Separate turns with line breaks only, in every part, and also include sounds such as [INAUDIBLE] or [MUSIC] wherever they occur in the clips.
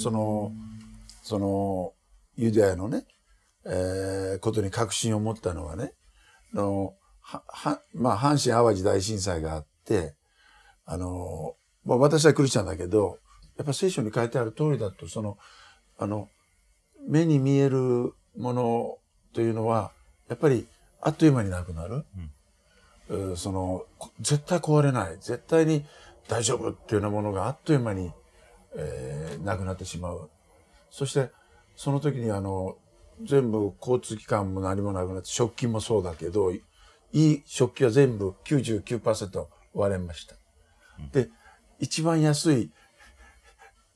その、その、ユダヤのね、えー、ことに確信を持ったのはね、の、は、は、まあ、阪神淡路大震災があって、あの、まあ、私はクリスチャンだけど、やっぱ聖書に書いてある通りだと、その、あの、目に見えるものというのは、やっぱりあっという間になくなる。うん、その、絶対壊れない。絶対に大丈夫っていうようなものがあっという間にえー、亡くなってしまう。そして、その時にあの、全部交通機関も何もなくなって、食器もそうだけど、いい食器は全部99%割れました。で、一番安い、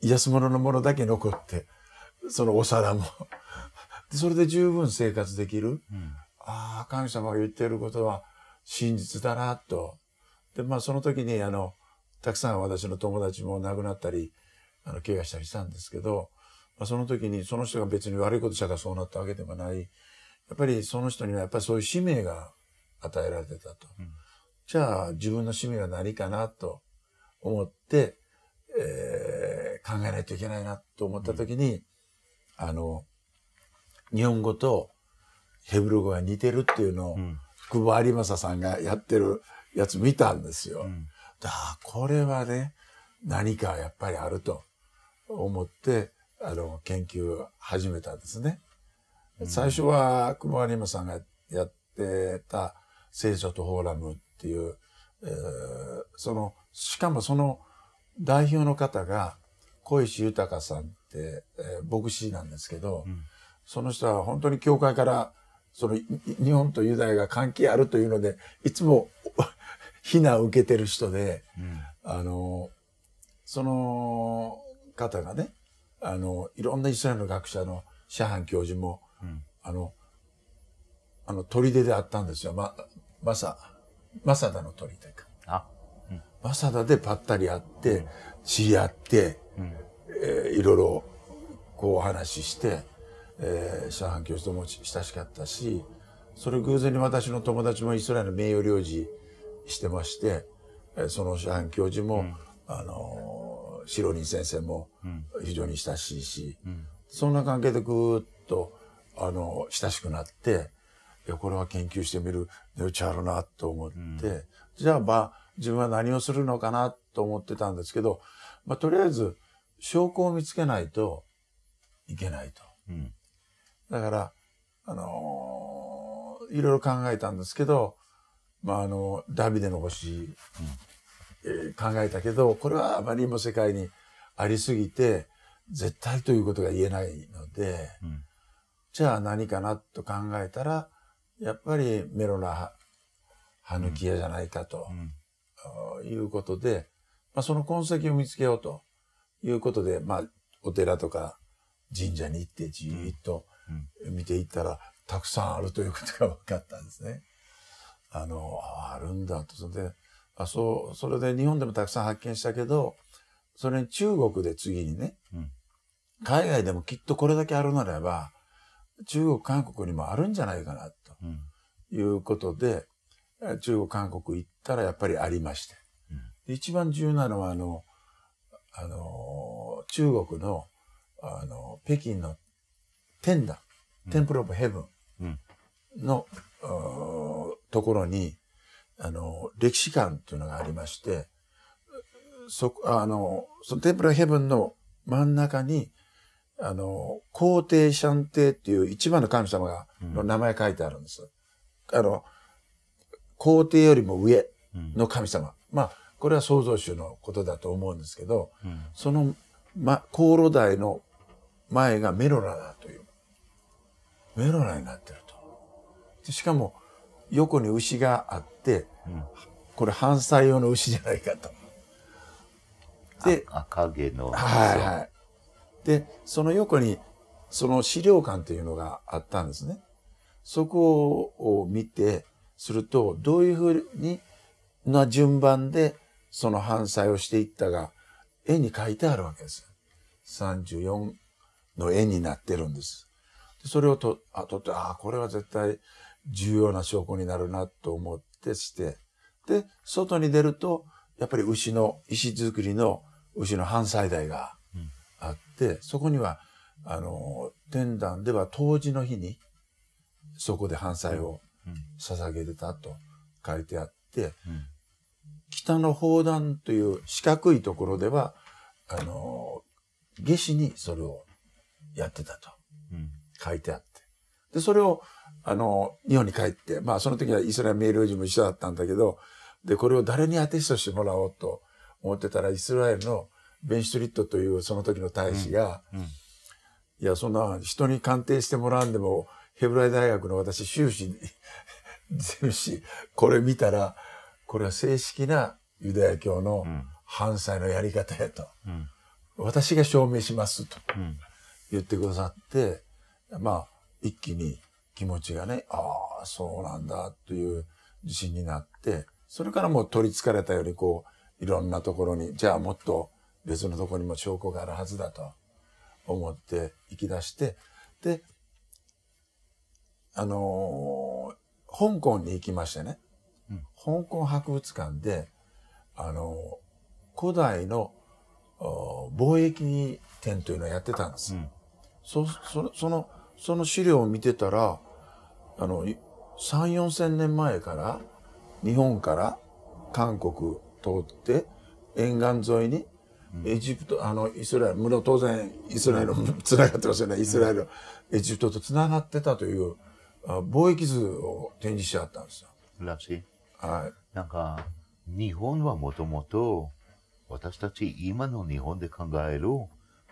安物のものだけ残って、そのお皿もで。それで十分生活できる。うん、ああ、神様が言ってることは真実だな、と。で、まあその時にあの、たくさん私の友達も亡くなったり、あの、怪我したりしたんですけど、まあ、その時にその人が別に悪いことしたからそうなったわけでもない、やっぱりその人にはやっぱりそういう使命が与えられてたと。うん、じゃあ自分の使命は何かなと思って、えー、考えないといけないなと思った時に、うん、あの、日本語とヘブル語が似てるっていうのを、うん、久保有正さんがやってるやつ見たんですよ。うん、だこれはね、何かやっぱりあると。思って、あの、研究を始めたんですね。最初は、熊有馬さんがやってた、聖書とフォーラムっていう、えー、その、しかもその代表の方が、小石豊さんって、えー、牧師なんですけど、うん、その人は本当に教会から、その、日本とユダヤが関係あるというので、いつも [LAUGHS] 非難を受けてる人で、うん、あの、その、方がね、あの、いろんなイスラエルの学者のシャハン教授も、うん、あの、あの、砦であったんですよ。ま、まさ、マサダの砦か。あ、うん、マサダでぱったり会って、知り合って、うん、えー、いろいろ、こうお話しして、えー、シャハン教授とも親しかったし、それ偶然に私の友達もイスラエルの名誉領事してまして、そのシャハン教授も、うん、あの、白人先生も非常に親しいし、うん、そんな関係でぐーっと、あの、親しくなって、いや、これは研究してみる余地あるなと思って、うん、じゃあ、まあ、自分は何をするのかなと思ってたんですけど、まあ、とりあえず、証拠を見つけないといけないと。うん、だから、あのー、いろいろ考えたんですけど、まあ、あの、ダビデの星えー、考えたけど、これはあまりにも世界にありすぎて、絶対ということが言えないので、うん、じゃあ何かなと考えたら、やっぱりメロな歯抜き屋じゃないかと、うん、いうことで、まあ、その痕跡を見つけようということで、まあ、お寺とか神社に行ってじーっと見ていったら、うん、たくさんあるということが分かったんですね。あの、あるんだと。それで、あそう、それで日本でもたくさん発見したけど、それに中国で次にね、うん、海外でもきっとこれだけあるならば、中国、韓国にもあるんじゃないかな、ということで、うん、中国、韓国行ったらやっぱりありまして。うん、一番重要なのは、あの、あの、中国の、あの、北京の天壇、テンプルオブヘブンの、ところに、あの、歴史館っていうのがありまして、そあの、そのテンプルヘブンの真ん中に、あの、皇帝シャンテっていう一番の神様が、の名前書いてあるんです。うん、あの、皇帝よりも上の神様。うん、まあ、これは創造主のことだと思うんですけど、うん、その、ま、航路台の前がメロラだという。メロラになってると。しかも、横に牛があっ、うん、これ反対用の牛じゃないかと。で、赤毛の。はいはい。で、その横に、その資料館というのがあったんですね。そこを見て、すると、どういうふうに、な順番で、その反載をしていったが、絵に書いてあるわけです。34の絵になってるんです。でそれをと、あ、とって、ああ、これは絶対重要な証拠になるなと思っして、で、外に出ると、やっぱり牛の、石造りの牛の反祭台があって、うん、そこには、あの、天壇では当時の日に、そこで反祭を捧げてたと書いてあって、うん、北の砲弾という四角いところでは、あの、にそれをやってたと書いてあって、で、それを、あの、日本に帰って、まあその時はイスラエル人も一緒だったんだけど、で、これを誰にアテストしてもらおうと思ってたら、イスラエルのベンシュトリットというその時の大使が、うんうん、いや、そんな人に鑑定してもらわんでも、ヘブライ大学の私、修士、ゼミ士、これ見たら、これは正式なユダヤ教の犯罪のやり方やと。うん、私が証明しますと言ってくださって、まあ、一気に気持ちがね、ああ、そうなんだという自信になって、それからもう取りつかれたよりこう、いろんなところに、じゃあもっと別のところにも証拠があるはずだと思って行き出して、で、あのー、香港に行きましてね、うん、香港博物館で、あのー、古代の貿易展というのをやってたんです。うん、そそのその資料を見てたら、あの、3、4千年前から、日本から韓国通って、沿岸沿いに、エジプト、あの、イスラエル、無論当然、イスラエル、繋がってますよね、イスラエル、エジプトと繋がってたという、貿易図を展示してあったんですよ。らしい。はい。なんか、日本はもともと、私たち今
の日本で考える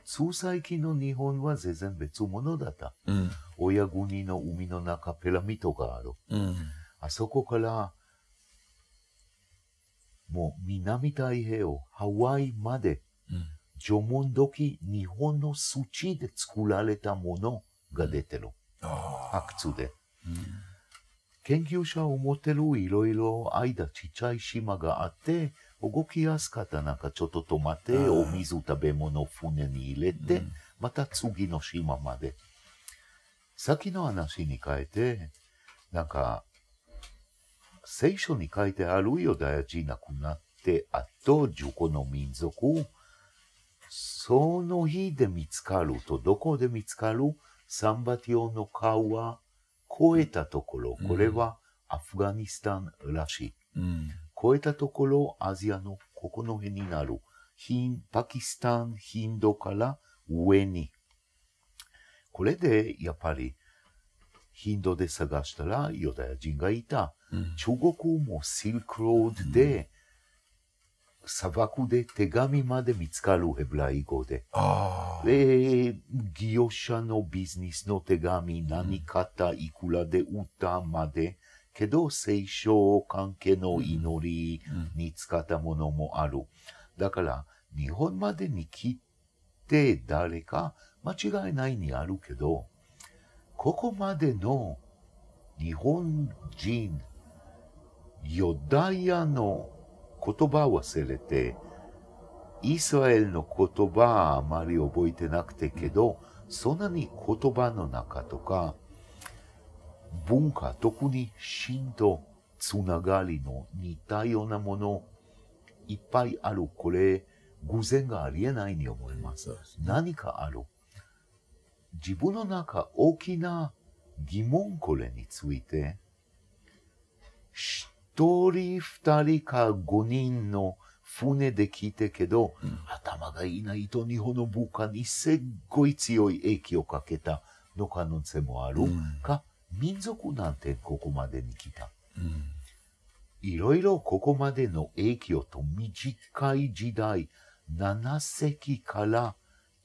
数最近の日本は全然別物だった。うん、親国の海の中、ピラミッドがある。うん、あそこから、もう南太平洋、ハワイまで、うん、縄文時、日本の土で作られたものが出てる。発掘で。うん研究者を持てるいろいろ間ちっちゃい島があって、動きやすかったなんかちょっと止まって、お水食べ物船に入れて、うん、また次の島まで。先の話に変えて、なんか、聖書に書いてあるよ大事なくなって、あと15の民族、その日で見つかると、どこで見つかるサンバティオの川超えたところ、これはアフガニスタンらしい。うん、超えたところ、アジアのここの辺になる。ヒン、パキスタン、ヒンドから上に。これで、やっぱり、ヒンドで探したらユダヤ人がいた。うん、中国もシルクロードで、うん砂漠で手紙まで見つかるヘブライ語で。で、業者のビジネスの手紙、何方、いくらで歌まで、けど、聖書関係の祈りに使ったものもある。だから、日本までに来て誰か間違いないにあるけど、ここまでの日本人、ヨダヤの言葉を忘れて、イスラエルの言葉はあまり覚えてなくてけど、そんなに言葉の中とか、文化、特に神とつながりの似たようなものいっぱいある。これ、偶然がありえないに思います。何かある。自分の中大きな疑問これについて、一人二人か五人の船で来てけど、うん、頭がいないと日本の文化にすっごい強い影響をかけたの可能性もある、うん、か、民族なんてここまでに来た。いろいろここまでの影響と短い時代、7世紀から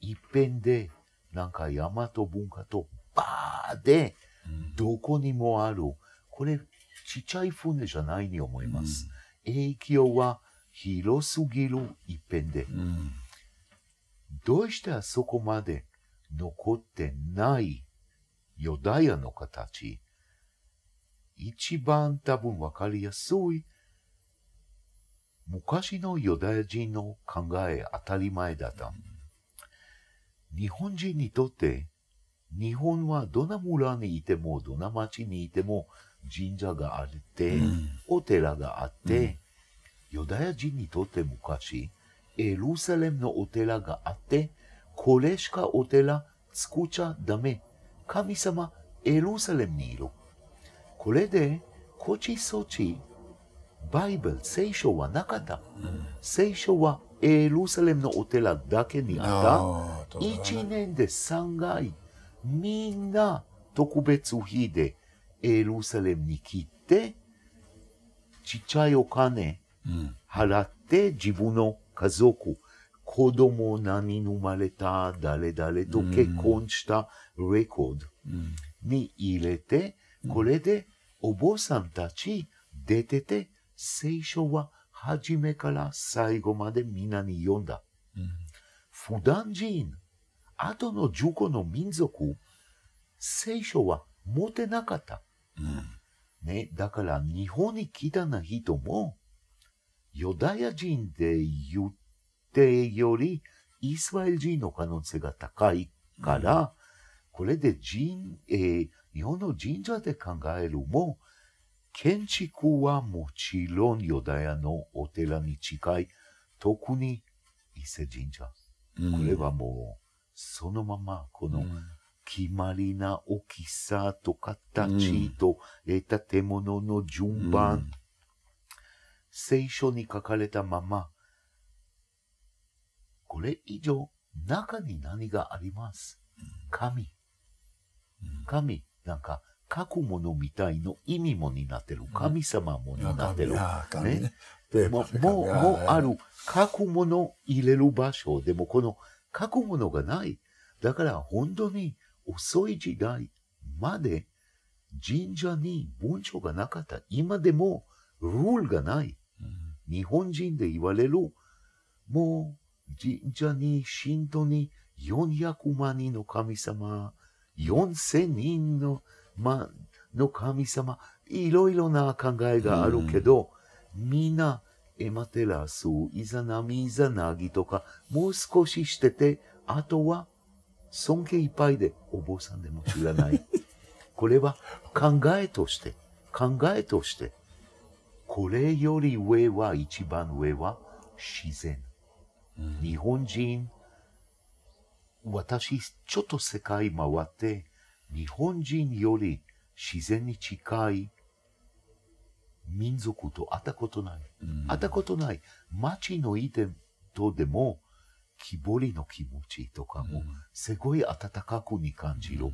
一辺で、なんか大和文化とバーで、どこにもある。これちっちゃい船じゃないに思います。うん、影響は広すぎる一辺で、うん、どうしてあそこまで残ってないヨダヤの形、一番多分分かりやすい昔のユダヤ人の考え当たり前だった。日本人にとって、日本はどんな村にいても、どんな町にいても、神社があって、うん、お寺があって、うん、ユダヤ人にとって昔、エルサレムのお寺があって、これしかお寺作っちゃダメ。神様、エルサレムにいる。これで、こっちそっち、バイブル、聖書はなかった。うん、聖書はエルサレムのお寺だけにあった。1年で3回、みんな特別日でエルサレムに来て、ちっちゃいお金払って自分の家族、子供何生まれた誰々と結婚したレコードに入れて、これでお坊さんたち出てて、聖書は初めから最後までみんなに読んだ。普段人、後の1の民族、聖書は持てなかった。ね、だから日本に来たな人も、ユダヤ人で言ってより、イスラエル人の可能性が高いから、うん、これで人、えー、日本の神社で考えるも、建築はもちろんユダヤのお寺に近い、特に伊勢神社。これはもう、そのまま、この、うん決まりな大きさと形と、うん、建物の順番、うん、聖書に書かれたまま、これ以上、中に何があります神。神、なんか、書くものみたいの意味もになってる。神様もになってる。ねね、もう、もう、もうある。書くもの入れる場所。でも、この書くものがない。だから、本当に、遅い時代まで神社に文書がなかった。今でもルールがない。うん、日本人で言われる、もう神社に、神道に400万人の神様、4000人の,、ま、の神様、いろいろな考えがあるけど、うん、みんな、エマテラス、イザナミ、イザナギとか、もう少ししてて、あとは尊敬いっぱいでお坊さんでも知らない。これは考えとして、考えとして、これより上は、一番上は自然。うん、日本人、私、ちょっと世界回って、日本人より自然に近い民族と会ったことない。うん、会ったことない。街のいいとでも、木彫りの気持ちとかも、すごい温かくに感じる。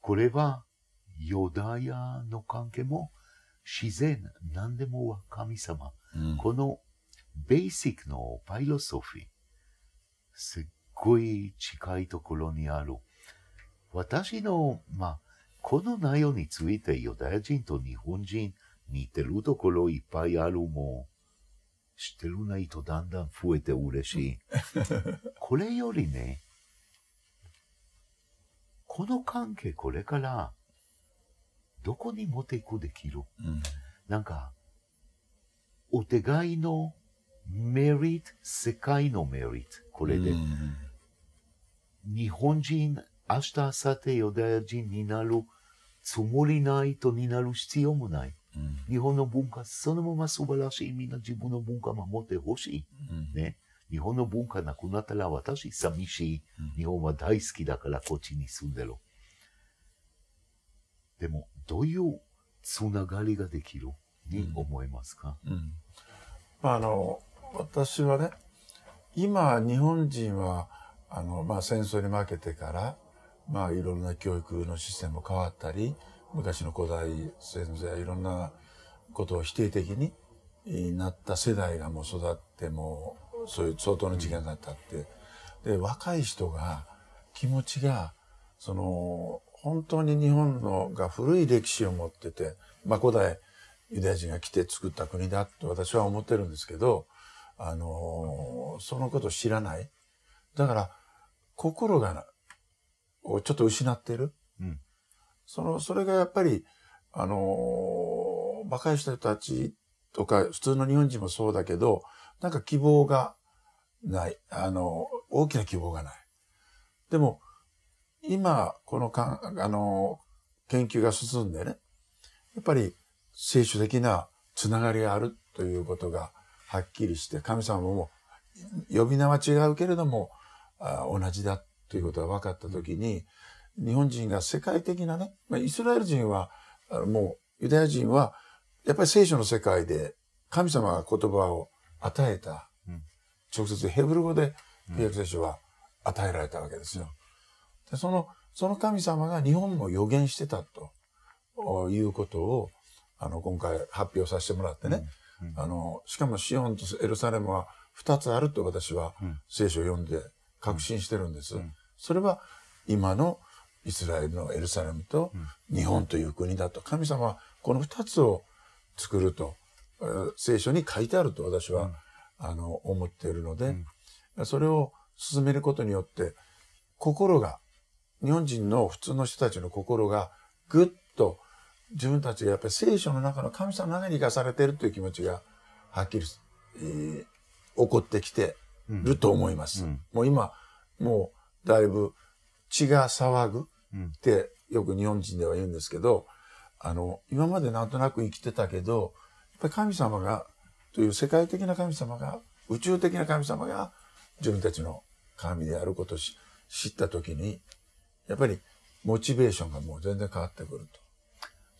これは、ヨダヤの関係も、自然、何でもは神様。この、ベーシックのパイロソフィー、すっごい近いところにある。私の、まあ、この内容についてユダヤ人と日本人似てるところいっぱいあるもしてるないとだんだん増えて嬉しい。[LAUGHS] これよりね、この関係これからどこに持っていくできる、うん、なんか、お互いのメリット、世界のメリット、これで。うん、日本人、明日、明後日、ユダヤ人になるつもりないとになる必要もない。日本の文化そのまま素晴らしい。みんな自分の文化守ってほしい。うん、ね。日本の文化なくなったら私寂しい。うん、日本は大好きだからこっちに住んでろ。でも、どういうつながりができるに思いま
すか、あの、私はね、今、日本人は、あの、まあ、戦争に負けてから、まあ、いろんな教育のシステムも変わったり、昔の古代先前、やいろんなことを否定的になった世代がもう育ってもうそういう相当の時間が経って、うん、で若い人が気持ちがその本当に日本のが古い歴史を持ってて、まあ、古代ユダヤ人が来て作った国だと私は思ってるんですけど、あのそのことを知らない。だから心がちょっと失ってる。うんその、それがやっぱり、あのー、若い人たちとか、普通の日本人もそうだけど、なんか希望がない。あの、大きな希望がない。でも、今、このかん、あの、研究が進んでね、やっぱり、聖書的なつながりがあるということがはっきりして、神様も、呼び名は違うけれども、あ同じだということが分かったときに、日本人が世界的なね、まあ、イスラエル人は、もうユダヤ人は、やっぱり聖書の世界で神様が言葉を与えた、直接ヘブル語で契約聖書は与えられたわけですよ。でその、その神様が日本も予言してたということを、あの、今回発表させてもらってね、あの、しかもシオンとエルサレムは2つあると私は聖書を読んで確信してるんです。それは今のイスラエルのエルサレムと日本という国だと神様はこの2つを作ると聖書に書いてあると私は、あの思っているので、それを進めることによって心が日本人の普通の人たちの心がぐっと自分たちがやっぱり聖書の中の神様の中に生かされているという気持ちがはっきり、えー、起こってきてると思います。うんうん、もう今もうだいぶ血が騒ぐってよく日本人では言うんですけど、あの、今までなんとなく生きてたけど、やっぱり神様が、という世界的な神様が、宇宙的な神様が自分たちの神であることを知った時に、やっぱりモチベーションがもう全然変わってくると。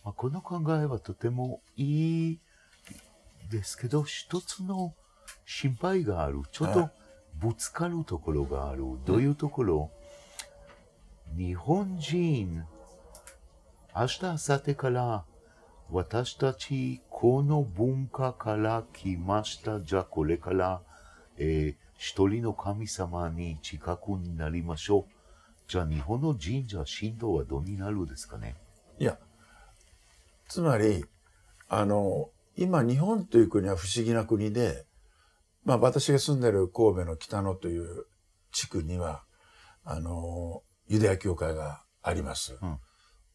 まあ、この考えはとてもいいですけど、一つの心配がある。ちょっとぶつかるところがある。どういうところ、うん日本人明日、明後日から私たちこの文化から来ました。じゃあこれから、えー、一人の神様に近くになりましょう。じゃあ日本の神社、神道はどうになるですかね
いや、つまり、あの、今日本という国は不思議な国で、まあ私が住んでる神戸の北野という地区には、あの、ユダヤ教会があります。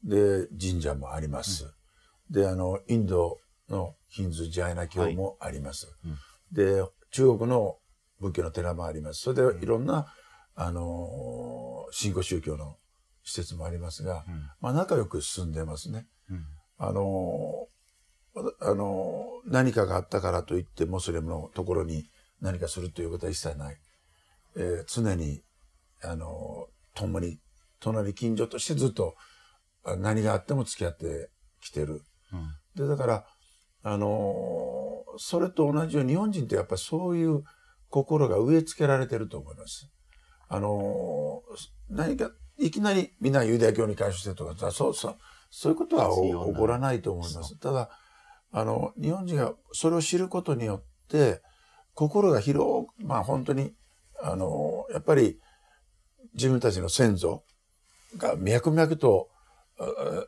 で、神社もあります。で、あの、インドのヒンズジャイナ教もあります。で、中国の仏教の寺もあります。それでいろんな、あの、新興宗教の施設もありますが、まあ仲良く進んでますね。あの、あの、何かがあったからといってモスレムのところに何かするということは一切ない。えー、常に、あの、共に隣近所としてずっと何があっても付き合ってきてる。うん、でだからあのー、それと同じように日本人ってやっぱりそういう心が植え付けられてると思います。あのー、何かいきなりみんなユダヤ教に関してとかそうそうそういうことは起こらないと思います。ただあの日本人がそれを知ることによって心が広くまあ本当にあのやっぱり自分たちの先祖が脈々と、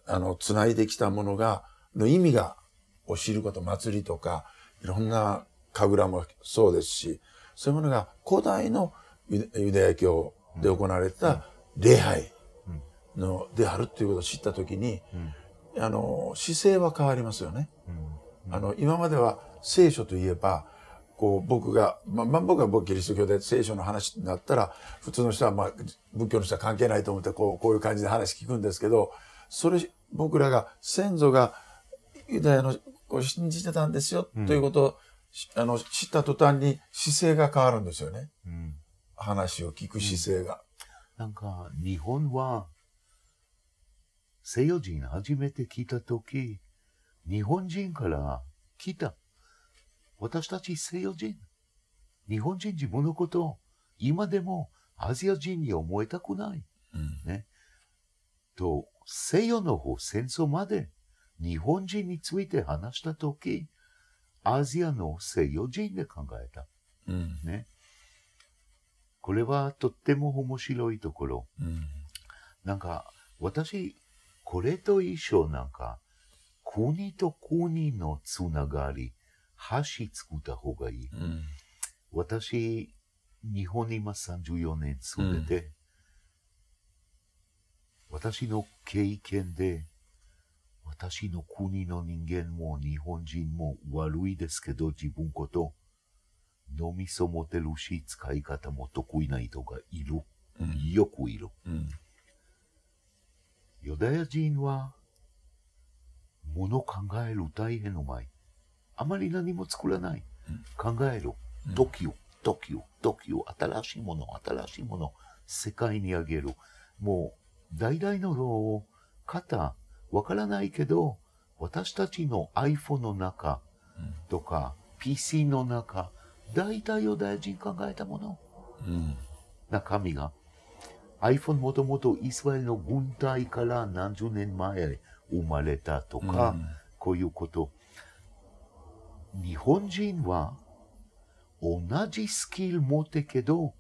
あの、つないできたものが、の意味が、お知ること、祭りとか、いろんな神楽もそうですし、そういうものが古代のユダヤ教で行われた礼拝の、であるということを知ったときに、あの、姿勢は変わりますよね。あの、今までは聖書といえば、こう、僕が、まあ、まあ、僕は僕キリスト教で聖書の話になったら、普通の人は、まあ、仏教の人は関係ないと思って、こう、こういう感じで話聞くんですけど、それ、僕らが、先祖が、ユダヤの、こう、信じてたんですよ、ということを、うん、あの、知った途端に姿勢が変わるんですよね。うん、話を聞く姿勢が。うん、なんか、日本は、西
洋人初めて来た時、日本人から来た。私たち西洋人、日本人自分のことを今でもアジア人に思えたくない。うん、ね、と、西洋の方、戦争まで日本人について話したとき、アジアの西洋人で考えた。うん、ね、これはとっても面白いところ。うん、なんか、私、これと一緒なんか、国と国のつながり、箸作った方がいい。うん、私、日本に今34年住んでて、うん、私の経験で、私の国の人間も日本人も悪いですけど、自分こと、脳みそ持てるし、使い方も得意な人がいる。うん、よくいる。ユダヤ人は、もの考える大変うまい。あまり何も作らない。考える。時を、時を、時を、新しいもの、新しいもの、世界にあげる。もう、大々のを、肩、わからないけど、私たちの iPhone の中とか、PC の中、大体を大事に考えたもの。うん、中身が。iPhone もともとイスラエルの軍隊から何十年前生まれたとか、こういうこと。日本人は同じスキル持ってけど、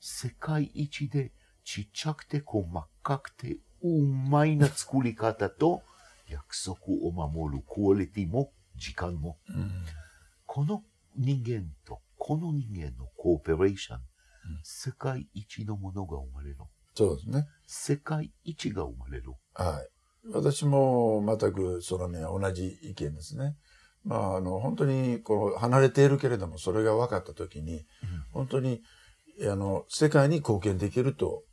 世界一でちっちゃくて細かくてうまいな作り方と約束を守るクオリティも時間も、うん、この人間とこの人間のコーペレーション、うん、世界
一のものが生まれる。そうですね。世界一が生まれる。はい。私も全くそのね、同じ意見ですね。まあ、あの、本当に、こう、離れているけれども、それが分かったときに、本当に、あの、世界に貢献できると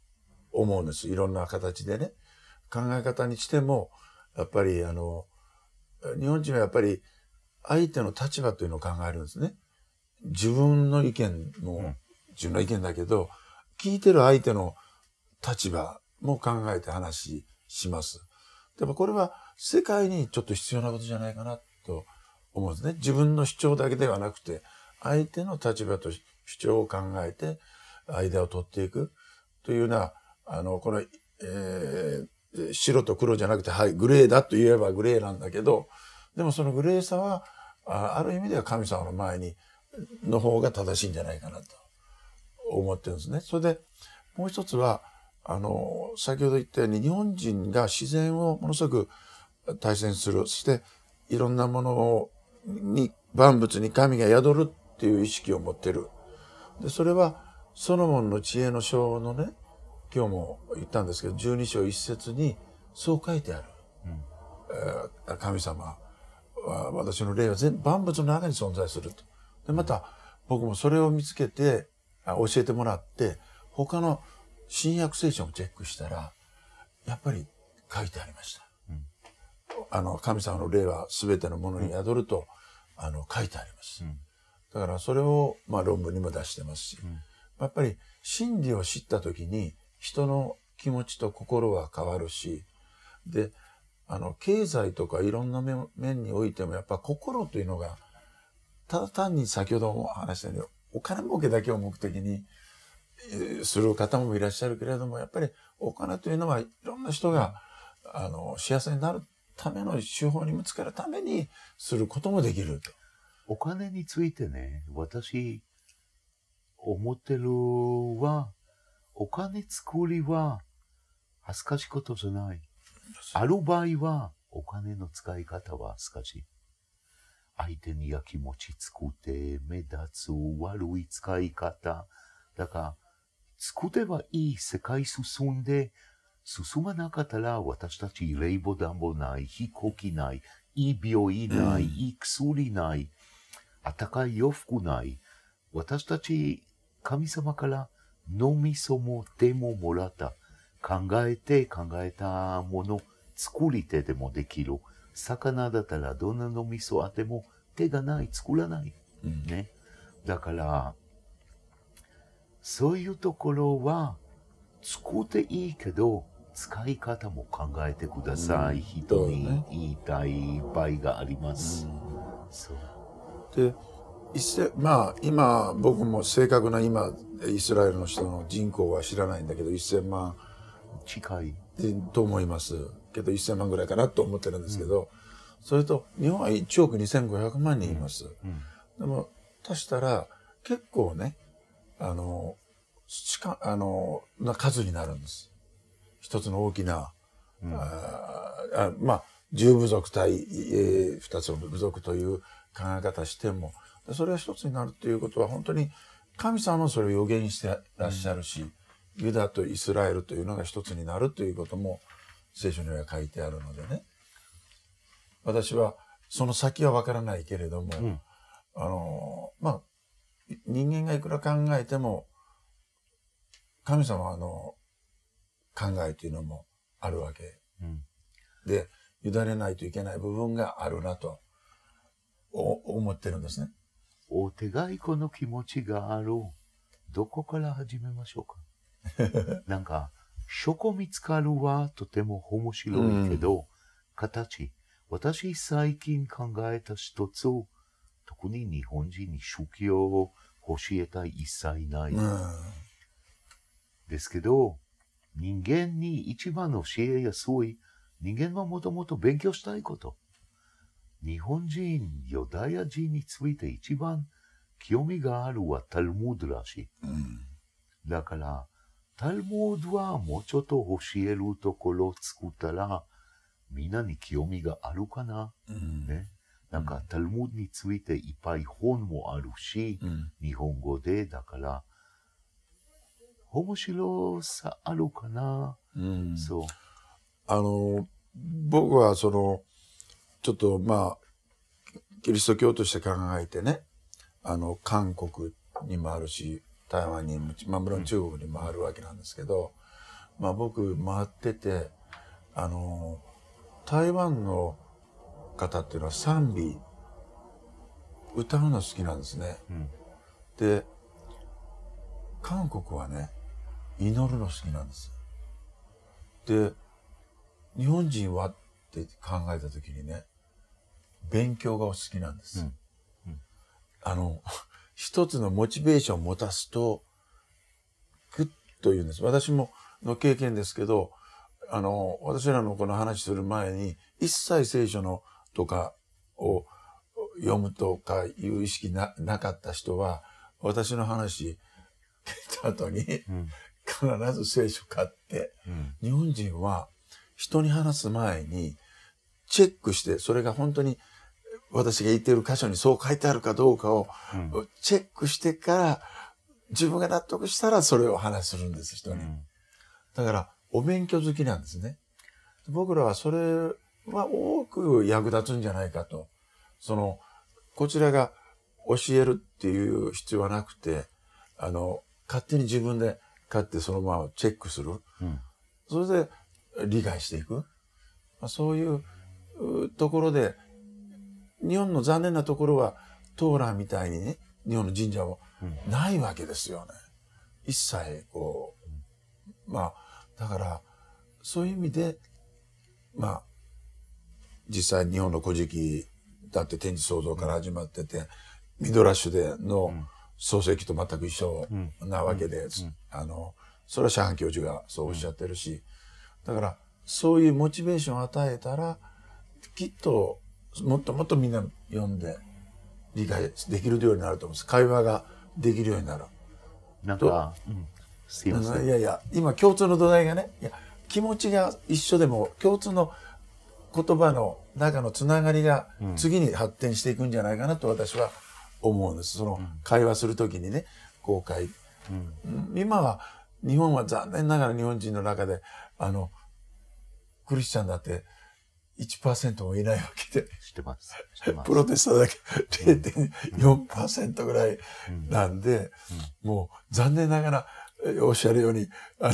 思うんです。いろんな形でね。考え方にしても、やっぱり、あの、日本人はやっぱり、相手の立場というのを考えるんですね。自分の意見も、自分の意見だけど、聞いてる相手の立場も考えて話します。でもこれは世界にちょっと必要なことじゃないかなと思うんですね。自分の主張だけではなくて、相手の立場と主張を考えて、間を取っていくというような、あの、この、えー、白と黒じゃなくて、はい、グレーだと言えばグレーなんだけど、でもそのグレーさは、ある意味では神様の前に、の方が正しいんじゃないかなと思ってるんですね。それで、もう一つは、あの、先ほど言ったように日本人が自然をものすごく対戦する。そして、いろんなものをに、万物に神が宿るっていう意識を持ってる。で、それは、ソロモンの知恵の書のね、今日も言ったんですけど、12章一節に、そう書いてある。うん、えー、神様は、私の霊は全万物の中に存在すると。で、また、僕もそれを見つけて、教えてもらって、他の新約聖書をチェックしたら、やっぱり書いてありました。あの、神様の霊は全てのものに宿ると、うん、あの、書いてあります。うん、だからそれを、まあ、論文にも出してますし、うん、やっぱり真理を知った時に人の気持ちと心は変わるし、で、あの、経済とかいろんな面においてもやっぱ心というのが、ただ単に先ほども話したように、お金儲けだけを目的にする方もいらっしゃるけれども、やっぱりお金というのはいろんな人が、あの、幸せになるための手法に見つけるためにすることもできると。お金についてね、私、思ってるは、
お金作りは恥ずかしいことじゃない。ある場合は、お金の使い方は恥ずかしい。相手にやきもち作って、目立つ悪い使い方。だから、作ればいい世界進んで、進まなかったら私たち冷房暖房ない、飛行機ない、いい病院ない、うん、いい薬ない、暖かい洋服ない。私たち神様から脳みそも手ももらった。考えて考えたもの、作り手でもできる。魚だったらどんな脳みそあっても手がない、作らない。うん、ね。だから、そういうところは作っていいけど、使い方も考えてください。人に言いたい場合があります。
で一斉まあ今僕も正確な今イスラエルの人の人口は知らないんだけど1000万近いと思いますけど1000万ぐらいかなと思ってるんですけど、うん、それと日本は1億2500万人います、うんうん、でも足したら結構ねあのあのな数になるんです一つの大きな、うん、あまあ、十部族対、えー、二つの部族という考え方しても、それが一つになるということは本当に神様もそれを予言してらっしゃるし、うん、ユダとイスラエルというのが一つになるということも聖書には書いてあるのでね。私はその先はわからないけれども、うん、あの、まあ、人間がいくら考えても、神様はあの、考えというのもあるわけ、うん、で委ねないといけない部分があるなと思ってるんですね。お手がいこの気持ちがあろう。どこから始めましょ
うか [LAUGHS] なんか、そこ見つかるはとても面白いけど、うん、形。私最近考えた一つを、特に日本人に宗教を教えたい一切ない。うん、ですけど、人間に一番の教えやすい、人間はもともと勉強したいこと。日本人、ユダヤ人について一番興味があるはタルムードらしい。うん、だから、タルムードはもうちょっと教えるところを作ったら、みんなに興味があるかな、うん、ね。なんか、タルムードについていっぱい本もあるし、うん、日本語で、だから、面
白さ
あるかな、
うん、そうあの僕はそのちょっとまあキリスト教として考えてねあの韓国にもあるし台湾にも、まあ、もちろん中国にもあるわけなんですけど、うん、まあ、僕回っててあの台湾の方っていうのは賛美歌うの好きなんですね。うん、で韓国はね祈るの好きなんです。で、日本人はって考えた時にね、勉強が好きなんです。うんうん、あの、[LAUGHS] 一つのモチベーションを持たすと、ぐっと言うんです。私もの経験ですけど、あの、私らのこの話する前に、一切聖書のとかを読むとかいう意識ななかった人は、私の話、聞いた後に、うん必ず聖書買って、うん、日本人は人に話す前にチェックして、それが本当に私が言っている箇所にそう書いてあるかどうかをチェックしてから、自分が納得したらそれを話するんです、人に。うん、だから、お勉強好きなんですね。僕らはそれは多く役立つんじゃないかと。その、こちらが教えるっていう必要はなくて、あの、勝手に自分で買ってそのままチェックする。うん、それで理解していく。そういうところで、日本の残念なところは、トーラーみたいにね、日本の神社もないわけですよね。うん、一切、こう、まあ、だから、そういう意味で、まあ、実際日本の古事記だって天地創造から始まってて、ミドラッシュでの、うん創世記と全く一緒なわけで、うん、あの、それはシャーン教授がそうおっしゃってるし、だから、そういうモチベーションを与えたら、きっと、もっともっとみんな読んで、理解できるようになると思うんです。会話ができるようになる。なんか、うん、すいません。いやいや、今共通の土台がね、いや、気持ちが一緒でも、共通の言葉の中のつながりが次に発展していくんじゃないかなと私は思うんです。その会話するときにね、公開。今は、日本は残念ながら日本人の中で、あの、クリスチャンだって1%もいないわけで。知ってます。ますプロテスタだけ0.4%ぐらいなんで、うんうん、もう残念ながら、おっしゃるように、あ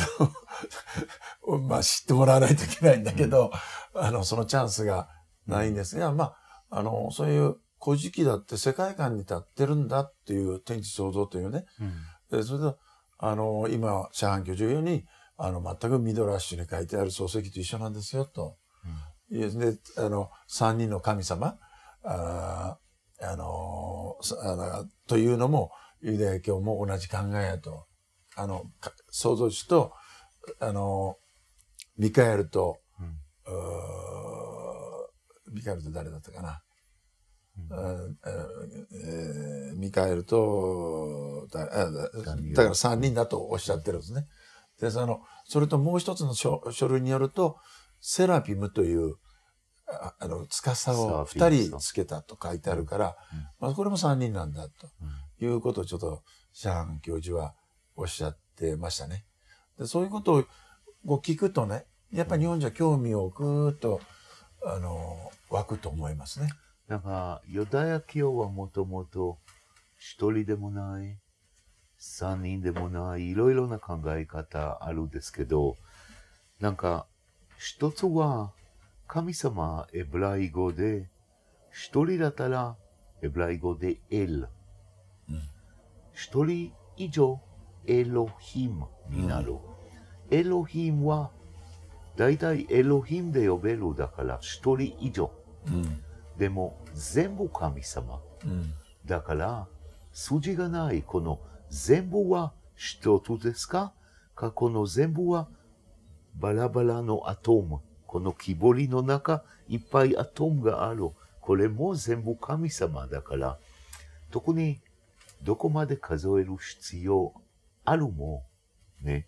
の [LAUGHS] まあ知ってもらわないといけないんだけど、うん、あの、そのチャンスがないんですが、まあ、あの、そういう古事記だって世界観に立ってるんだっていう天地創造というね、うん、それとあの今四半期14にあの全くミドラッシュに書いてある漱石と一緒なんですよと、うん、であの3人の神様ああのというのもユダヤ教も同じ考えやとあの創造主とあのミカエルと、うん、ミカエルと誰だったかなえー、ミカエルとだから3人だとおっしゃってるんですね。でそのそれともう一つの書書類によるとセラピムというあの司を2人つけたと書いてあるから、まあ、これも3人なんだということをちょっとシャーン教授はおっしゃってましたね。でそういうことを聞くとねやっぱり日本じゃ興味をぐーっとあの湧くと思いますね。だが、ヨダヤ教はもともと、
一人でもない、三人でもない、いろいろな考え方あるんですけど、なんか、一つは、神様、エブライ語で、一人だったら、エブライ語でエル。一、うん、人以上、エロヒムになる。うん、エロヒムは、大体エロヒムで呼べるだから、一人以上。うんでも全部神様、うん、だから筋がないこの全部は一つですかかこの全部はバラバラのアトムこの木彫りの中いっぱいアトムがあるこれも全部神様だから特にどこまで数える必要あるもん。ね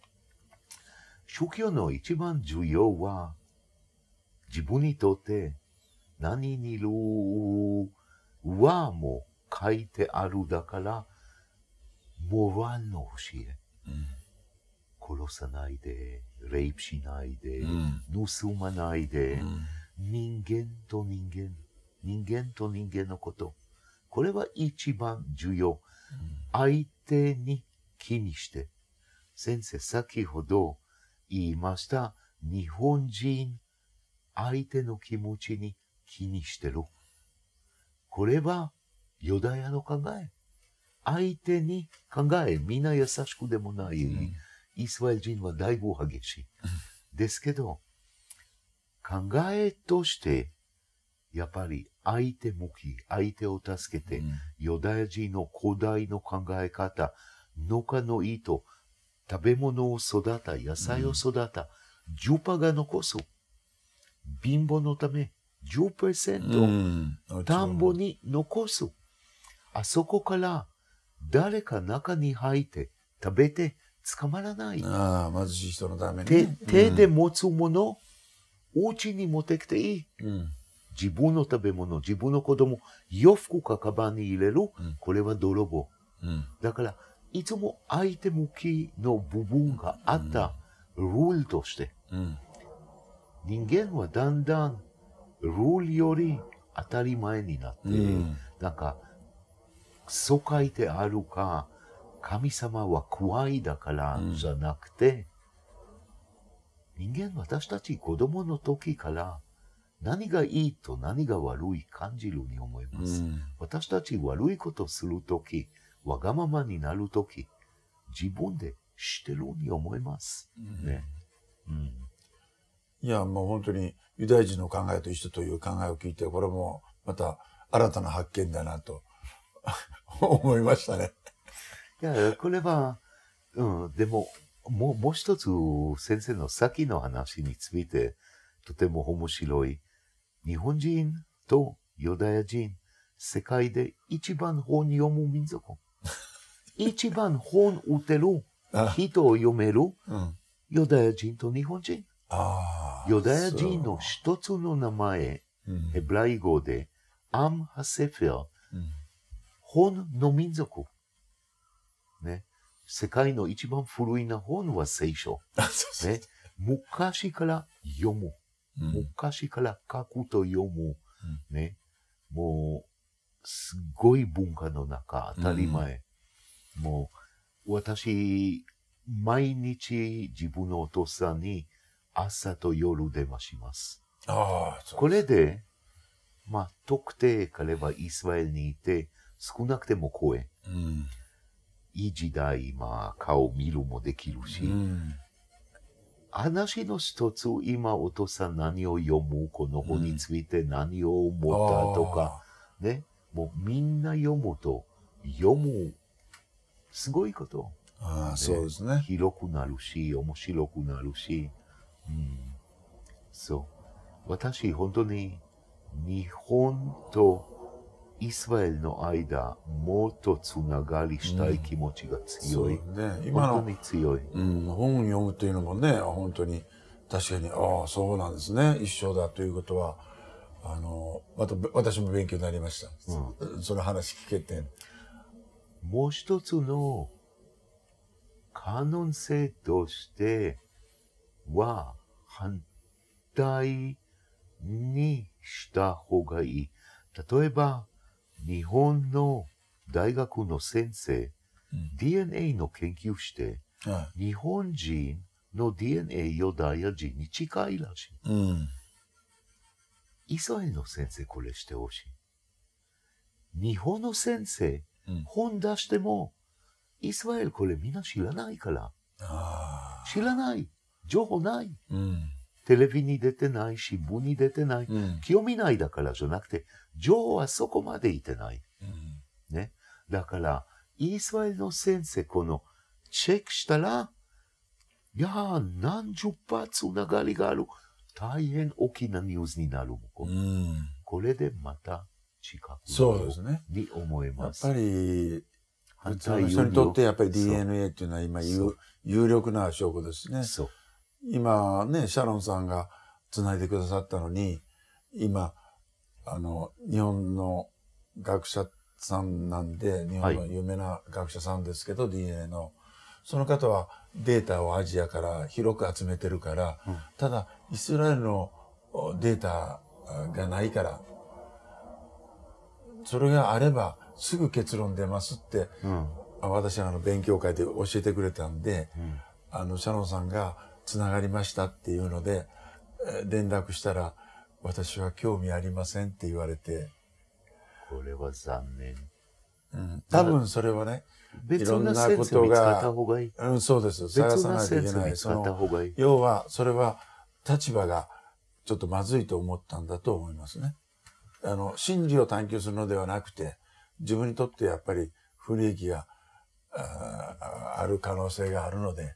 宗教の一番重要は自分にとって何にろうはも書いてあるだから、モワンの教え。うん、殺さないで、レイプしないで、うん、盗まないで、人間と人間、人間と人間のこと。これは一番重要。相手に気にして。先生、先ほど言いました、日本人、相手の気持ちに気にしてろ。これは、ユダヤの考え。相手に考え、みんな優しくでもない。うん、イスラエル人はだいぶ激しい。ですけど、考えとして、やっぱり相手向き、相手を助けて、うん、ユダヤ人の古代の考え方、農家の意図、食べ物を育た、野菜を育た、うん、ジュパが残す。貧乏のため、
10%
田んぼに残す。あそこから誰か中に入って食べて捕まらない。あ
あ、貧しい人のために、ね、手で
持つもの、お家に持ってきていい。うん自分の食べ物、自分の子供、洋服かカバンに入れる、うん、これは泥棒。うん、だから、いつも相手向きの部分があったルールとして、うん、人間はだんだんルールより当たり前になって、うん、なんか、疎開であるか、神様は怖いだからじゃなくて、うん、人間私たち子供の時から何がいいと何が悪い感じるに思います。うん、私たち悪いことする時、わがままになる時、自分でしてるに思いま
す。ね。うん。いや、もう本当に、ユダヤ人の考えと一緒という考えを聞いて、これもまた新たな発見だなと [LAUGHS] 思いましたね。いや、これは、うん、でも、もう、も
う一つ先生の先の話について、とても面白い。日本人とユダヤ人、世界で一番本読む民族。[LAUGHS] 一番本打てる、人を読める、ユダヤ人と日本人。ユダヤ人の一つの名前、ヘブライ語で、アム・ハセフェル、本の民族。ね。世界の一番古いな本は聖書。ね、昔から読む。昔から書くと読む。ね。もう、すごい文化の中、当たり前。もう、私、毎日自分のお父さんに、朝と夜電話します。
ああ、こ
れで、まあ、特定彼はイスラエルにいて、少なくても声。うん、いい時代、まあ、顔見るもできるし、うん、話の一つ、今お父さん何を読む、この本について何を思ったとか、うん、ね、もうみんな読むと、読む、すごいこと。ああ、そうですね。広くなるし、面白くなるし。うん、そう。私、本当に、日本とイスラエルの間、もっ
とつながりしたい気持ちが強い。うん、ね、今の本当に強い、うん。本読むというのもね、本当に、確かに、ああ、そうなんですね。一緒だということは、あの、また私も勉強になりました。うん、その話聞けて。もう一つの可能性とし
て、は反対にした方がいい。例えば、日本の大学の先生、うん、DNA の研究して、はい、日本人の DNA ヨダヤ人に近いらしい。うん、イスラエルの先生これしてほしい。日本の先生、うん、本出しても、イスラエルこれみんな知らないから。知らない。情報ない。うん、テレビに出てない、新聞に出てない、うん、清見ないだからじゃなくて、情報はそこまでいてない。うん、ね。だから、イスラエルの先生、この、チェックしたら、いやー、何十発つながりがある。大変大きなニュースになるこ。
うん、これでまた
近くそうですね。に思えます。やっぱ
り、普通の人にとってやっぱり DNA っていうのは今有有力な証拠ですね。そう。今ね、シャロンさんが繋いでくださったのに、今、あの、日本の学者さんなんで、日本の有名な学者さんですけど、はい、DNA の。その方はデータをアジアから広く集めてるから、うん、ただ、イスラエルのデータがないから、それがあればすぐ結論出ますって、うん、私はあの勉強会で教えてくれたんで、うん、あの、シャロンさんが、つながりましたっていうので、連絡したら、私は興味ありませんって言われて。これは残念。うん、多分それはね、別ろんなことがうん、そうです。探さないといけない。その要は、それは立場がちょっとまずいと思ったんだと思いますね。あの、真理を探求するのではなくて、自分にとってやっぱり不利益がある可能性があるので、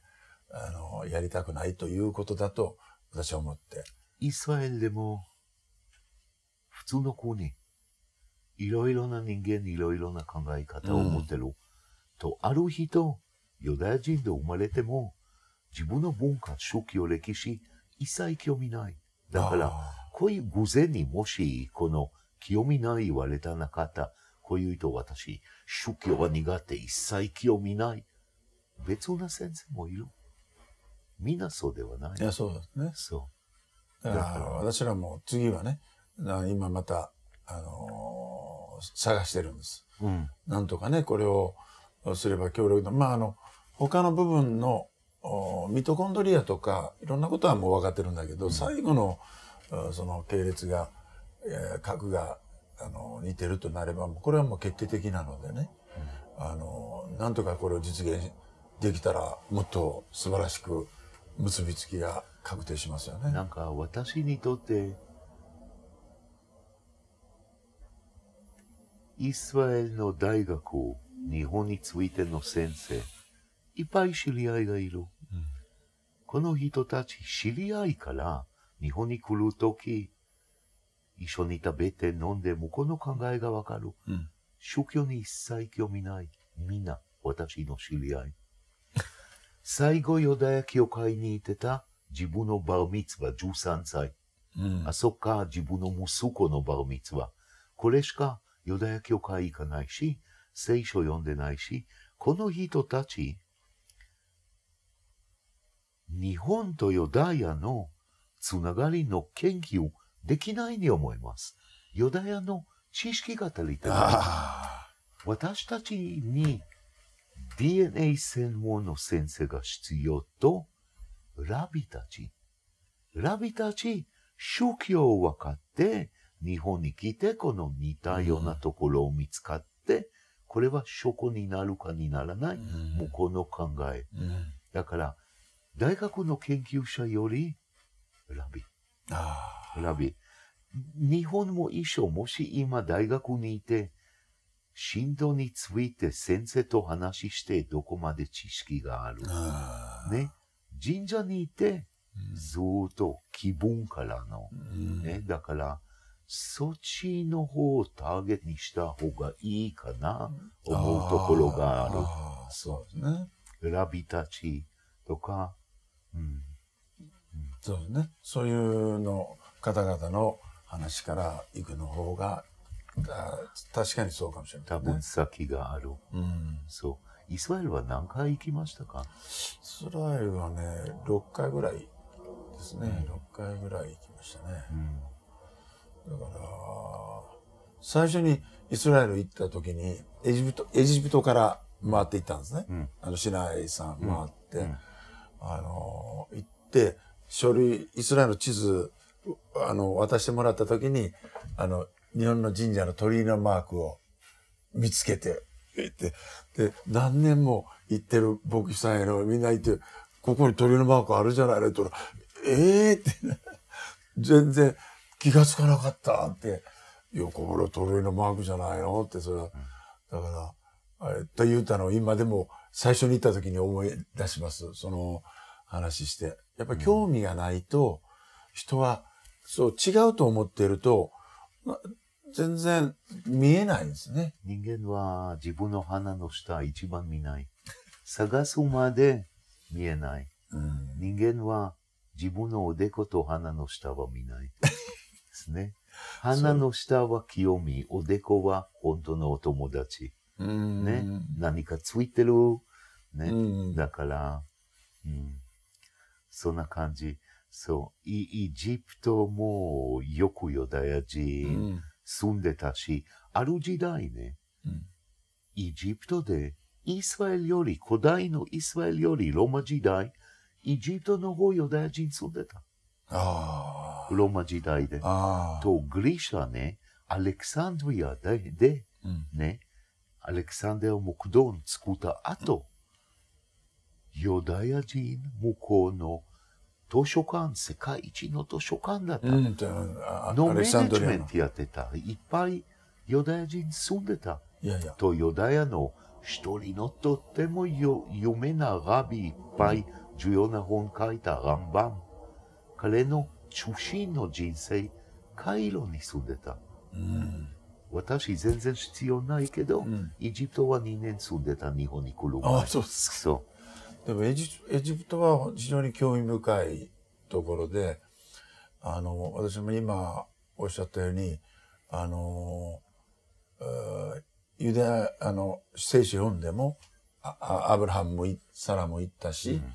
あの、やりたくないということだと、私は思って。イスラエルでも、
普通の子に、
いろいろな人間、いろいろな考え方
を持ってる。うん、と、ある人、ユダヤ人で生まれても、自分の文化、期教、歴史、一切興味ない。だから、こういう偶然にもし、この、興味ない言われた中こういう人私、初教は苦手、一切興味ない。別の先生もいる。
みんなそうではない。いや、そうですね。そう。だから、私らも次はね、今また、あのー、探してるんです。うん。なんとかね、これをすれば協力の、まあ、あの、他の部分の、ミトコンドリアとか、いろんなことはもう分かってるんだけど、うん、最後の、その系列が、えー、核が、あの、似てるとなれば、これはもう決定的なのでね、うん、あの、なんとかこれを実現できたら、もっと素晴らしく、結びつきが確定しますよね。なんか私にとって、
イスラエルの大学を日本についての先生、いっぱい知り合いがいる。うん、この人たち知り合いから日本に来るとき、一緒に食べて飲んで向こうの考えがわかる。うん、宗教に一切興味ない。みんな私の知り合い。最後ヨダヤ教会に行ってた自分のバーミツバ13歳。うん、あそっか、自分の息子のバーミツバ。これしかヨダヤ教会行かないし、聖書読んでないし、この人たち、日本とユダヤのつながりの研究できないに思います。ユダヤの知識が足りてない。私たちに DNA 専門の先生が必要と、ラビたち。ラビたち、宗教を分かって、日本に来てこの似たようなところを見つかって、これは証拠になるかにならない、向こうの考え。だから、大学の研究者より、ラビ。ラビ。日本も一緒、もし今大学にいて、振動について先生と話してどこまで知識がある。あね、神社にいて、ずっと気分からの、ね。だから、そっちの方をターゲットにした方がいいかな、思うところがある。あそうですね。ラビたちとか、うん。
そうですね。そういうの方々の話から行くの方が確かにそうかもしれない、ね、多分先
がある。うん。そう。イス
ラエルは何回行きましたかイスラエルはね、6回ぐらいですね。うん、6回ぐらい行きましたね。うん、だから、最初にイスラエル行った時に、エジプト、エジプトから回って行ったんですね。うん、あの、シ市イさん回って、うん、あの、行って、書類、イスラエルの地図、あの、渡してもらった時に、あの、日本の神社の鳥居のマークを見つけて、って、で、何年も行ってる牧師さんへのみんな行って、ここに鳥のマークあるじゃないのら、ええー、って、全然気がつかなかったって、横風呂鳥居のマークじゃないのって、それは、だから、えっと言うたのを今でも最初に行った時に思い出します。その話して。やっぱり興味がないと、人は、そう違うと思っていると、全然見えないんですね。人間は自分の
鼻の下一番見ない。探すまで見えない。うん、人間は自分のおでこと鼻の下は見ない。ですね。[LAUGHS] 鼻の下は清み、おでこは本当のお友達。
ね、
何かついてる。ね、だから、うん、そんな感じ。そう。イイジプトもよくユダヤ人住んでたし、うん、ある時代ね、うん、エジプトでイスラエルより、古代のイスラエルよりローマ時代、イジプトの方ユダヤ人住んでた。あローマ時代で。と、グリシャね、アレクサンドリアで、でうん、ね、アレクサンダア・モクドン作った後、ユダヤ人向こうの図書館、世界一の図書館だった。うん、のメネジメントやってた。いっぱいユダヤ人住んでた。いやいやと、ユダヤの一人のとってもよ有名なラビいっぱい重要な本書いたランバン。彼の中心の人生、カイロに住んでた。うん、私全然必要ないけど、うん、エジプトは2
年住んでた日本に来る前。あ、そうそう。でもエジエジプトは非常に興味深いところで、あの、私も今おっしゃったように、あの、ユダヤ、あの、聖書読んでも、アブラハムもサラも行ったし、うん、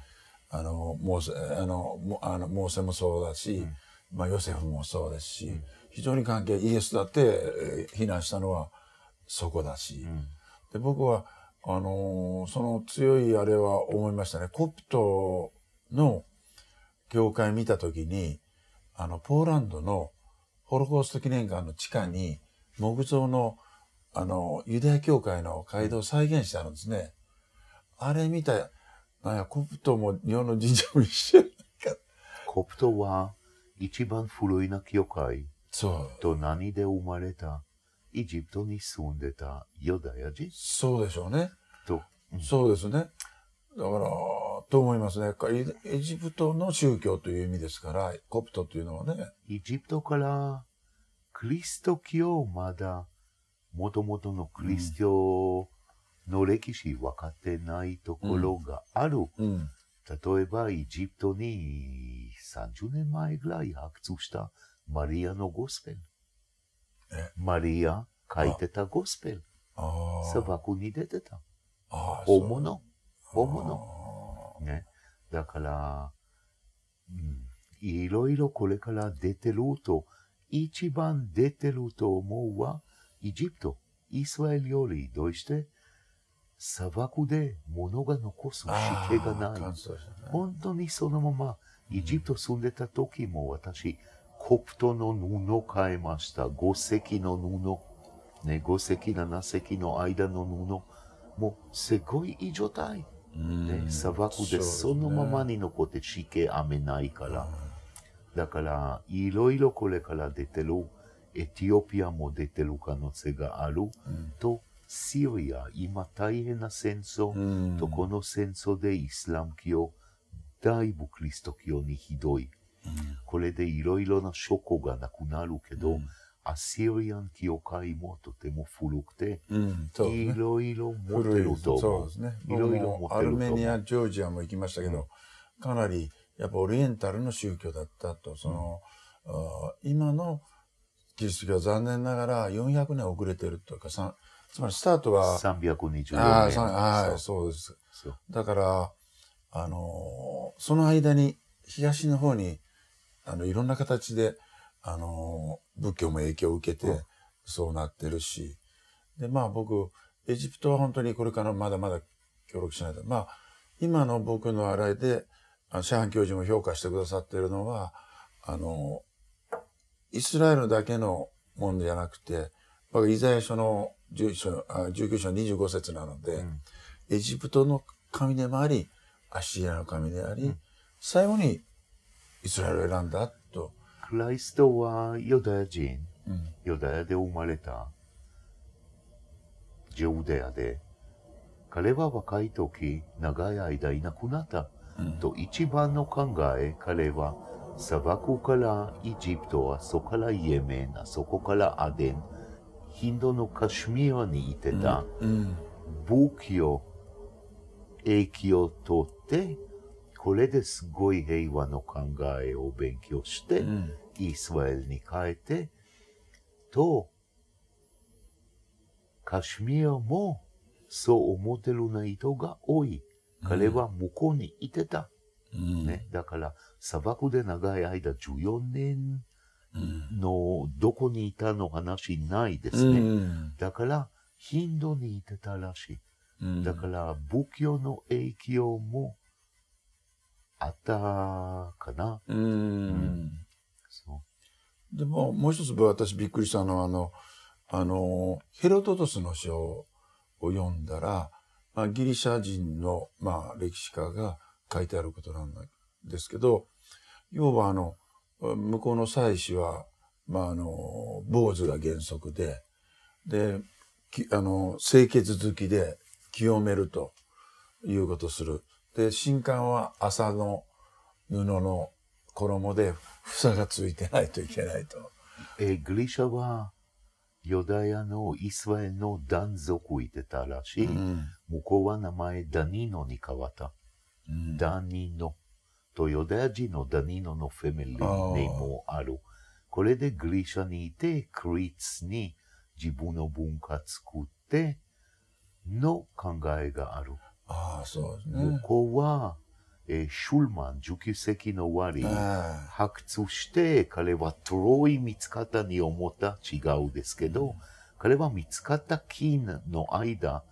あの、モーセ、あの、あのモーセもそうだし、うん、まあ、ヨセフもそうですし、うん、非常に関係、イエスだって避難したのはそこだし、で僕はあのー、その強いあれは思いましたね。コプトの業界見たときに、あの、ポーランドのホロコースト記念館の地下に、木造の、あの、ユダヤ教会の街道を再現してあるんですね。あれ見た、なんや、コプトも日本の神社も一緒やなか。コプトは一番古いな教会。そう。と何で生まれたエジプトに住んでたユダヤ人そうでしょうね。と。うん、そうですね。だから、と思いますね。エジプトの宗教という意味ですから、コプトというのはね。エジプトから
クリスト教まだ、もともとのクリス教の歴史分かってないところがある。うんうん例えば、エジプトに30年前ぐらい発掘したマリアのゴスペル。マリア書いてたゴスペル。砂漠に出てた。本物。本物。ね。だから、うん、いろいろこれから出てると、一番出てると思うは、エジプト、イスラエルより、どうして砂漠で物が残すしけがない。ね、本当にそのまま、エジプト住んでた時も私、うん北斗の布変えました。5隻の布。ね、5隻、7隻の間の布。もう、すごいいい状態。ね、砂漠でそのままに残って地形雨ないから。だから、いろいろこれから出てる。エティオピアも出てる可能性がある。と、シリア、今大変な戦争。と、この戦争でイスラム教、だいぶクリスト教にひどい。これでいろいろな証拠がなくなるけど、アシリアン教会もとても古くて、いろいろ持ってるとそうですね。いろいろ持ってるとアルメニア、
ジョージアも行きましたけど、かなりやっぱオリエンタルの宗教だったと、その、今のキリスト教は残念ながら400年遅れてるというか、つまりスタートは。324年。はい、そうです。だから、あのその間に東の方にあの、いろんな形で、あの、仏教も影響を受けて、そうなってるし、で、まあ僕、エジプトは本当にこれからまだまだ協力しないと。まあ、今の僕のあらいで、あのシャハン教授も評価してくださってるのは、あの、イスラエルだけのもんじゃなくて、僕、イザヤ書の11章あ9章25節なので、うん、エジプトの神でもあり、アシリアの神であり、うん、最後にイスラエルを選んだと。クライストはユダヤ人、
ユダヤで生まれた、ジョーデアで、彼は若い時、長い間いなくなった、と一番の考え、彼は、砂漠からエジプト、あそこからイエメン、あそこからアデン、ヒンドのカシミアにいてた、うん、武器を、影響を取って、これですごい平和の考えを勉強して、うん、イスラエルに変えて、と、カシミヤもそう思ってるな人が多い。彼は向こうにいてた。うん、ね、だから、砂漠で長い間14年のどこにいたの話ないですね。うん、だから、頻度にいてたらし
い。だから、
仏教の影響もあったかな。
うんうん、でも、もう一つ私びっくりしたのは、あの、あの、ヘロトトスの書を読んだら、まあ、ギリシャ人の、まあ、歴史家が書いてあることなんですけど、要はあの、向こうの祭祀は、まあ、あの、坊主が原則で、で、あの、清潔好きで清めるということする。で、新刊は麻の布の衣で房がついてないといけないと。え、グリシ
ャは、ヨダヤのイスラエルの断族いてたらしい。うん、向こうは名前ダニーノに変わった。うん、ダニーノ。とヨダヤ人のダニーノのフェミリーにもある。これでグリシャにいて、クリツに自分の文化作っての考えがある。
ああ、そうですね。向
こうは、えー、シュルマン、19世紀の終わり、発掘して、彼はトロイ見つかったに思った違うですけど、うん、彼は見つかった金の間、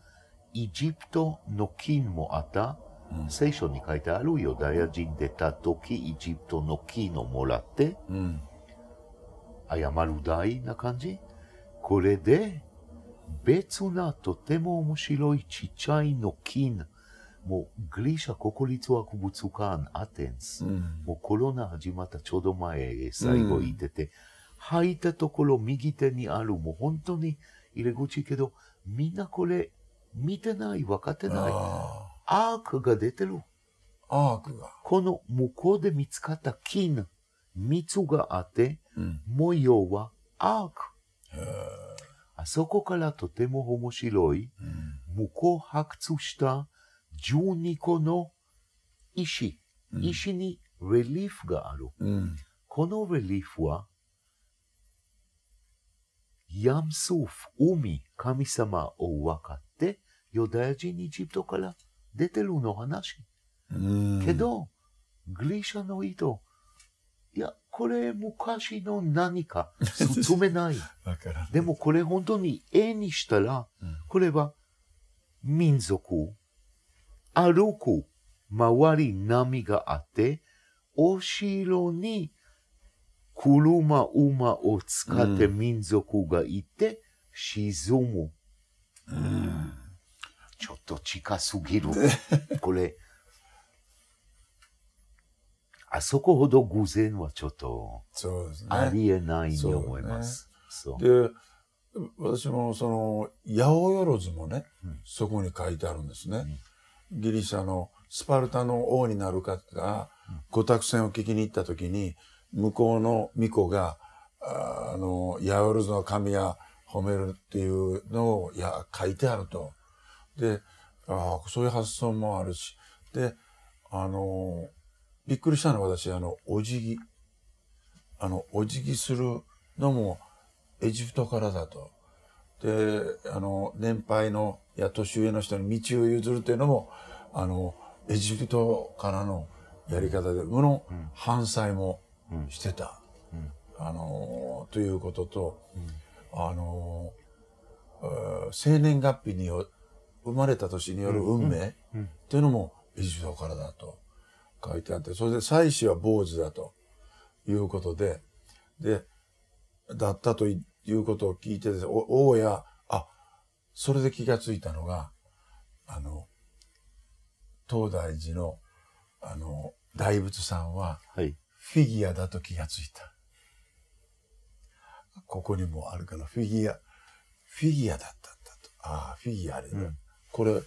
エジプトの金もあった、うん、聖書に書いてあるユダヤ人出た時、エジプトの金をもらって、うん、謝る大な感じ。これで、別なとても面白いちっちゃいの金、もうグリシャ国立博物館アテンス、うん、もうコロナ始まったちょうど前、最後行ってて、うん、履いたところ右手にある、もう本当に入れ口けど、みんなこれ見てない、分かってない。アークが出てる。アークが。この向こうで見つかった金、蜜があって、うん、模様はアーク。あそこからとても面白い、うん、無垢発掘した12個の石、うん、石にレリーフがある。うん、このレリーフは、ヤムスーフ、海、神様を分かって、ヨダヤ人エジプトから出てるの話。けど、グリシャの人、いや、これ昔の何か、進 [LAUGHS] めない。からでもこれ本当に絵にしたら、うん、これは民族、歩く、周り波があって、お城に車、馬を使って民族がいて、沈む。うん、ちょっと近すぎる。これ、
あそこほど偶然はちょっと、ありえないに思います。そうで、ね、私もその、八百万もね、うん、そこに書いてあるんですね。うん、ギリシャのスパルタの王になる方が、五託船を聞きに行った時に、向こうの巫女が、あの、八百万の神や褒めるっていうのをいや書いてあると。で、ああ、そういう発想もあるし、で、あの、びっくりしたのは私、あの、お辞儀。あの、お辞儀するのもエジプトからだと。で、あの、年配の、や年上の人に道を譲るというのも、あの、エジプトからのやり方で、無論、反対もしてた。うんうん、あの、ということと、あの、生年月日によ生まれた年による運命というのもエジプトからだと。書いてあって、それで祭祀は坊主だということで、で、だったということを聞いてですね、大家、あ、それで気がついたのが、あの、東大寺の、あの、大仏さんは、フィギュアだと気がついた。はい、ここにもあるから、フィギュア、フィギュアだったんだと。ああ、フィギュアあれだ。うん、これ、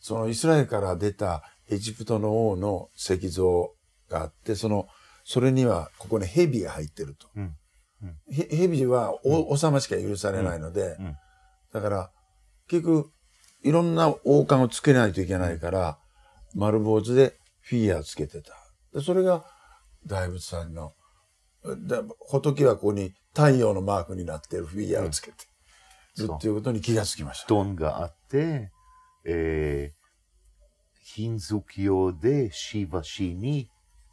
そのイスラエルから出たエジプトの王の石像があって、その、それには、ここに蛇が入ってると。うんうん、蛇は王様しか許されないので、うん、だから、結局、いろんな王冠をつけないといけないから、丸坊主でフィギュアつけてた。でそれが大仏さんの、仏はここに太陽のマークになってるフィギュアをつけてるっていうことに気がつきました。ドンがあって、
えー、金属用でしばしに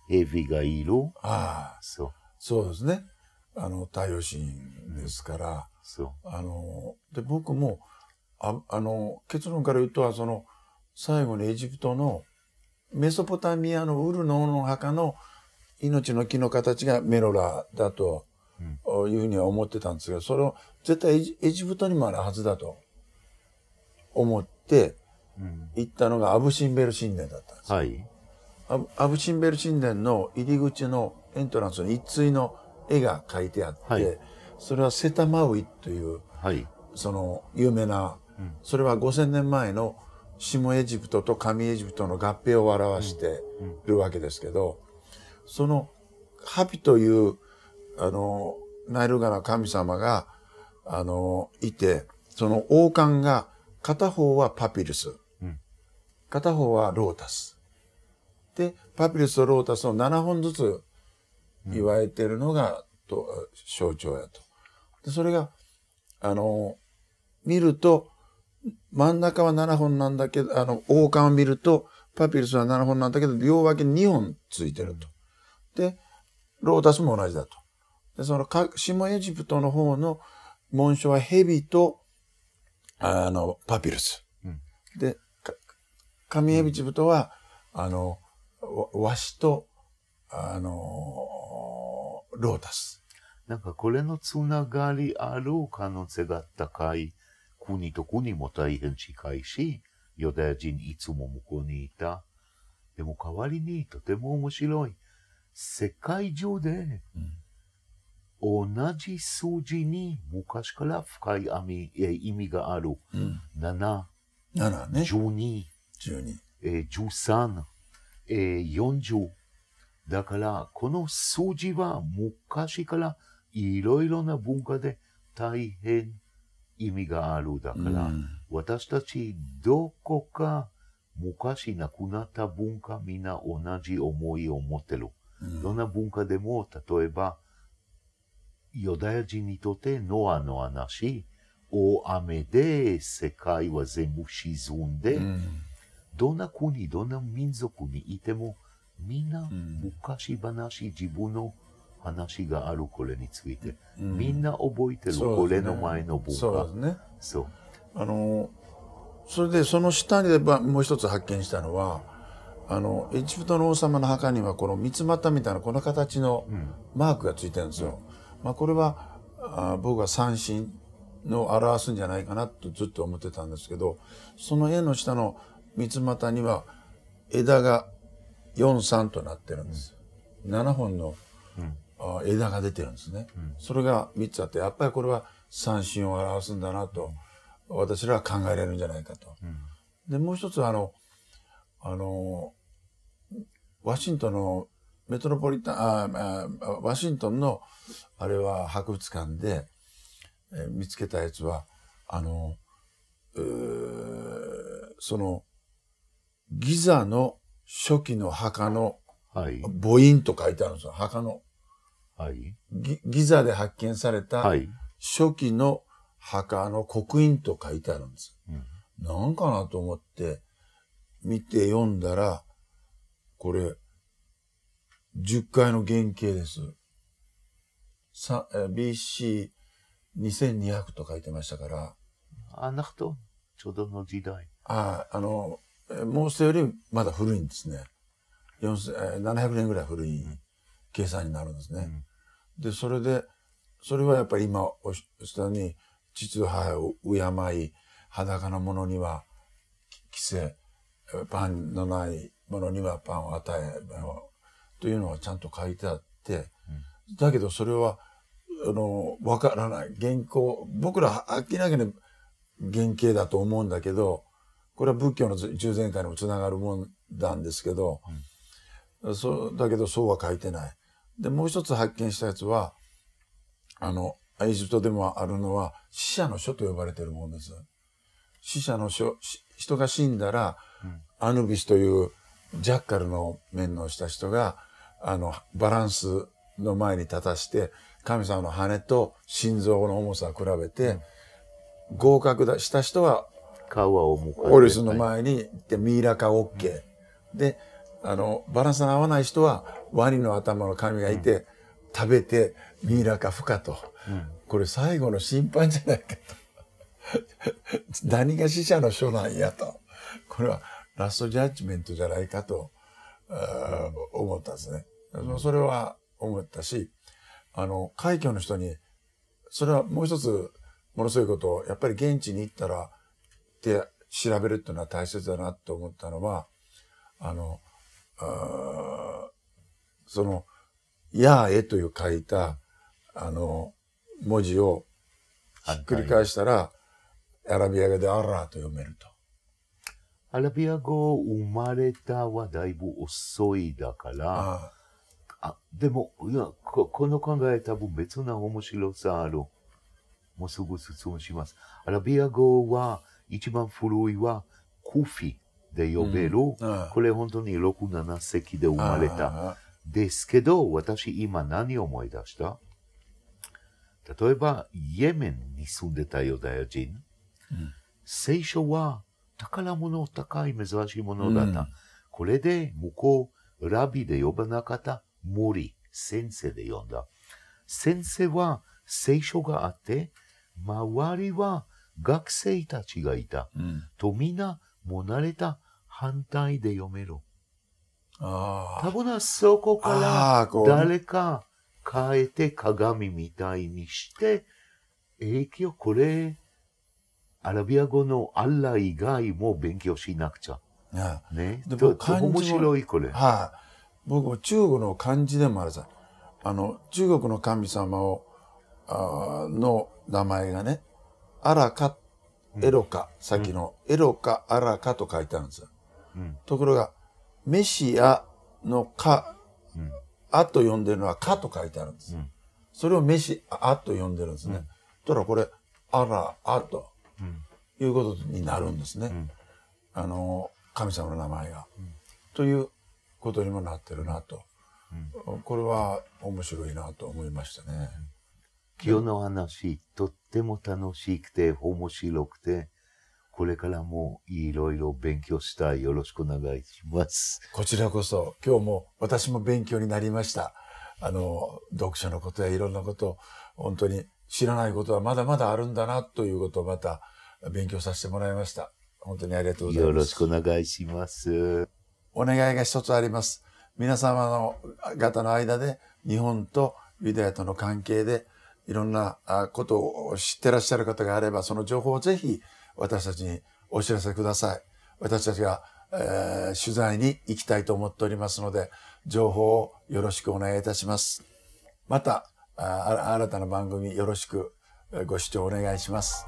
蛇がいる。ああ、そう。そうですね。あの、太陽神ですから、うん、そう。あの、で、僕も、ああの、結論から言うと、その、最後にエジプトのメソポタミアのウルノの墓の命の木の形がメロラだというふうには思ってたんですが、それを絶対エジプトにもあるはずだと思って、行ったのがアブシンベル神殿だったんです、はい、アブシンベル神殿の入り口のエントランスに一対の絵が描いてあって、はい、それはセタマウイという、はい、その有名な、うん、それは5,000年前の下エジプトと上エジプトの合併を表しているわけですけど、うんうん、そのハピというあのナイル川の神様があのいてその王冠が片方はパピルス、片方はロータス。で、パピルスとロータスを7本ずつ言われてるのが、と象徴やと。で、それが、あの、見ると、真ん中は7本なんだけど、あの、王冠を見ると、パピルスは7本なんだけど、両脇に2本ついてると。で、ロータスも同じだと。で、その下エジプトの方の紋章は蛇と、あの、パピルス。うん、で、神エビチブとは、あの、わしと、あの、ロータス。なんかこれのつなが
りある可能性が高い国と国も大変近いし、ユダヤ人いつも向こうにいた。でも代わりにとても面白い。世界中で、同じ数字に昔から深い意味意味がある。うん、7、7ね。12。12、えー、13、えー、40。だから、この数字は昔からいろいろな文化で大変意味がある。だから、うん、私たちどこか昔なくなった文化、みんな同じ思いを持ってる。うん、どんな文化でも、例えば、ヨダヤ人にとってノアの話、大雨で世界は全部沈んで、うんどんな国、どんな民族にいても、みんな昔話、自分の話があるこれについて、みんな覚えてる、ね、これの前の僕化。そうですね。
そう。あの、それでその下にもう一つ発見したのは、あの、エジプトの王様の墓にはこの三つ股みたいなこの形のマークがついてるんですよ。うん、まあこれはあ僕は三神の表すんじゃないかなとずっと思ってたんですけど、その絵の下の三股には枝が43となってるんです。うん、7本の、うん、枝が出てるんですね、うん、それが3つあって、やっぱりこれは三振を表すんだなと、私らは考えられるんじゃないかと。で、もう一つあの、あの、ワシントンのメトロポリタン、ああワシントンの、あれは博物館で、えー、見つけたやつは、あの、その、ギザの初期の墓の、はい、母音と書いてあるんですよ、墓の。はい、ギザで発見された初期の墓の刻印と書いてあるんです。うん、なんかなと思って、見て読んだら、これ、10階の原型です。BC2200 と書いてましたから。
あく人、ちょうどの
時代。ああ、あの、モンステよりまだ古いんですね。700年ぐらい古い計算になるんですね。うん、で、それで、それはやっぱり今おっしゃったに、父母を敬い、裸の者には着せ、パンのない者にはパンを与え、というのはちゃんと書いてあって、うん、だけどそれは、あの、わからない。原稿、僕ら飽きなげに原型だと思うんだけど、これは仏教の従前会にもつながるもんなんですけど、うん、そうだけどそうは書いてない。で、もう一つ発見したやつは、あの、エジプトでもあるのは、死者の書と呼ばれてるもんです。死者の書、人が死んだら、うん、アヌビスというジャッカルの面をした人が、あの、バランスの前に立たして、神様の羽と心臓の重さを比べて、うん、合格だした人は買は重かオリスの前に行って、ミイラかオッケー。で、あの、バランスの合わない人は、ワニの頭の髪がいて、うん、食べて、ミイラかフカと、うん。これ最後の審判じゃないかと。[LAUGHS] 何が死者の書なんやと。これはラストジャッジメントじゃないかと、思ったんですね。それは思ったし、あの、海峡の人に、それはもう一つ、ものすごいことを、やっぱり現地に行ったら、って調べるっていうのは大切だなと思ったのは、あの、あその、やえという書いた、あの、文字をひっくり返したら、アラビア語でアラーと読めると。
アラビア語生まれたはだいぶ遅いだから、あでもいやこ、この考え多分別な面白さある。もうすぐ質問します。アラビア語は、一番古いはコフィで呼べる、うん、これ本当に6、7世紀で生まれた。ですけど、私今何を思い出した例えば、イエメンに住んでたユダヤ人、うん、聖書は宝物、高い、珍しいものだった。うん、これで、向こう、ラビで呼ばなかった森、先生で呼んだ。先生は聖書があって、周りは学生たちがいた。うん、と、みんな、もなれた反対で読めろ。ああ。たん分そこから誰か変えて鏡みたいにして、影響、これ、アラビア語のアラ以外も勉強しなくちゃ。
ああね。でも、面白い、これ。はい、あ、僕も中国の漢字でもあるさ。あの、中国の神様を、あの名前がね、あらか、エロか、さっきの、エロか、あらかと書いてあるんですよ。ところが、メシアのか、あと呼んでるのはかと書いてあるんです。それをメシアと呼んでるんですね。ただこれ、あら、あと、いうことになるんですね。あの、神様の名前が。ということにもなってるなと。これは面白いなと思いましたね。
今日の話、とっても楽しくて面白くて、これからもいろいろ
勉強したい。よろしくお願いします。こちらこそ、今日も私も勉強になりました。あの、読書のことやいろんなこと本当に知らないことはまだまだあるんだなということをまた勉強させてもらいました。本当にありがとうございます。よろしくお願いします。お願いが一つあります。皆様の方の間で日本とユダヤとの関係でいろんなことを知ってらっしゃる方があれば、その情報をぜひ私たちにお知らせください。私たちが、えー、取材に行きたいと思っておりますので、情報をよろしくお願いいたします。また、新たな番組よろしくご視聴お願いします。